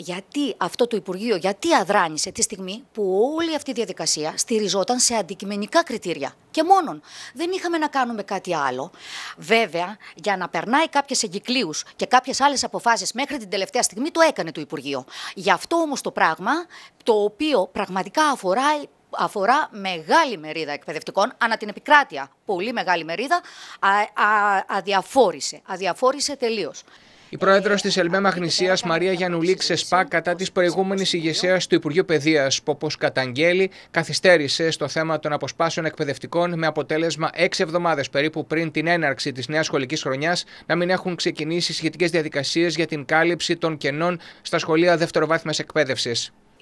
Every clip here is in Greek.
γιατί αυτό το Υπουργείο, γιατί αδράνησε τη στιγμή που όλη αυτή η διαδικασία στηριζόταν σε αντικειμενικά κριτήρια και μόνον. Δεν είχαμε να κάνουμε κάτι άλλο. Βέβαια, για να περνάει κάποιες εγκυκλίους και κάποιες άλλες αποφάσεις μέχρι την τελευταία στιγμή το έκανε το Υπουργείο. Γι' αυτό όμως το πράγμα, το οποίο πραγματικά αφορά αφορά μεγάλη μερίδα εκπαιδευτικών, ανά την επικράτεια, πολύ μεγάλη μερίδα, α, α, αδιαφόρησε, αδιαφόρησε τελείως. Η πρόεδρος της Ελμέ Μαγνησίας, Μαρία Γιανουλή, ξεσπά κατά της προηγούμενης ηγεσίας του Υπουργείου Παιδείας, που όπω καταγγέλει, καθυστέρησε στο θέμα των αποσπάσεων εκπαιδευτικών με αποτέλεσμα έξι εβδομάδες περίπου πριν την έναρξη της νέας σχολικής χρονιάς να μην έχουν ξεκινήσει σχετικές διαδικασίες για την κάλυψη των κενών στα σχολεία δευτεροβάθμιας εκπαίδευσης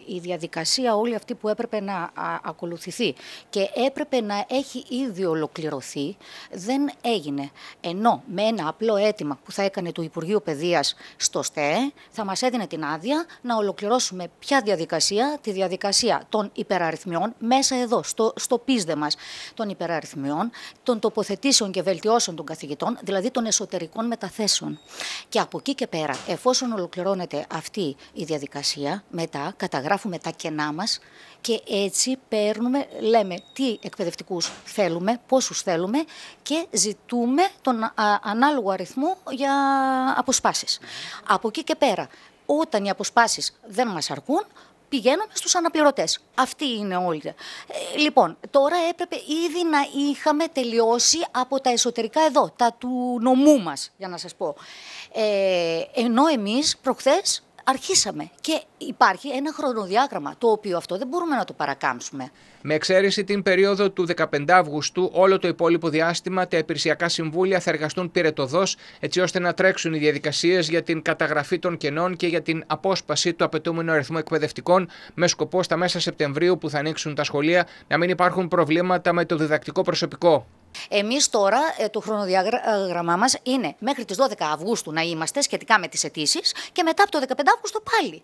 η διαδικασία όλη αυτή που έπρεπε να ακολουθηθεί και έπρεπε να έχει ήδη ολοκληρωθεί, δεν έγινε. Ενώ με ένα απλό αίτημα που θα έκανε το Υπουργείο Παιδείας στο ΣΤΕΕ, θα μας έδινε την άδεια να ολοκληρώσουμε ποια διαδικασία, τη διαδικασία των υπεραριθμιών, μέσα εδώ, στο, στο πίσδε μας, των υπεραριθμιών, των τοποθετήσεων και βελτιώσεων των καθηγητών, δηλαδή των εσωτερικών μεταθέσεων. Και από εκεί και πέρα, εφόσον ολοκληρώνεται αυτή η διαδικασία, μετά καταγράφει γράφουμε τα κενά μας και έτσι παίρνουμε, λέμε τι εκπαιδευτικούς θέλουμε, πόσους θέλουμε και ζητούμε τον ανάλογο αριθμό για αποσπάσεις. Από εκεί και πέρα, όταν οι αποσπάσεις δεν μας αρκούν, πηγαίνουμε στους αναπληρωτές. Αυτή είναι όλη. Ε, λοιπόν, τώρα έπρεπε ήδη να είχαμε τελειώσει από τα εσωτερικά εδώ, τα του νομού μας, για να σας πω. Ε, ενώ εμείς προχθές αρχίσαμε και υπάρχει ένα χρονοδιάγραμμα το οποίο αυτό δεν μπορούμε να το παρακάμψουμε. Με εξαίρεση την περίοδο του 15 Αυγουστού, όλο το υπόλοιπο διάστημα τα υπηρεσιακά συμβούλια θα εργαστούν πυρετοδός έτσι ώστε να τρέξουν οι διαδικασίες για την καταγραφή των κενών και για την απόσπαση του απαιτούμενου αριθμού εκπαιδευτικών με σκοπό στα μέσα Σεπτεμβρίου που θα ανοίξουν τα σχολεία να μην υπάρχουν προβλήματα με το διδακτικό προσωπικό. Εμείς τώρα ε, το χρονοδιάγραμμά μας είναι μέχρι τις 12 Αυγούστου να είμαστε σχετικά με τις αιτήσεις και μετά από το 15 Αύγουστο πάλι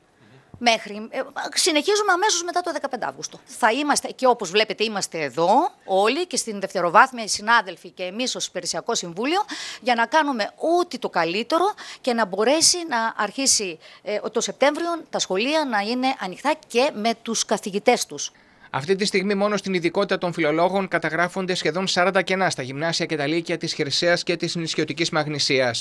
μέχρι. Ε, συνεχίζουμε αμέσως μετά το 15 Αύγουστο. Θα είμαστε και όπως βλέπετε, είμαστε εδώ όλοι και στην δευτεροβάθμια οι συνάδελφοι και εμείς ως Υπηρεσιακό Συμβούλιο για να κάνουμε ό,τι το καλύτερο και να μπορέσει να αρχίσει ε, το Σεπτέμβριο τα σχολεία να είναι ανοιχτά και με τους καθηγητές τους. Αυτή τη στιγμή μόνο στην ειδικότητα των φιλολόγων καταγράφονται σχεδόν 40 κενά στα γυμνάσια και τα λύκια της Χερσαίας και της νησιωτικής Μαγνησίας.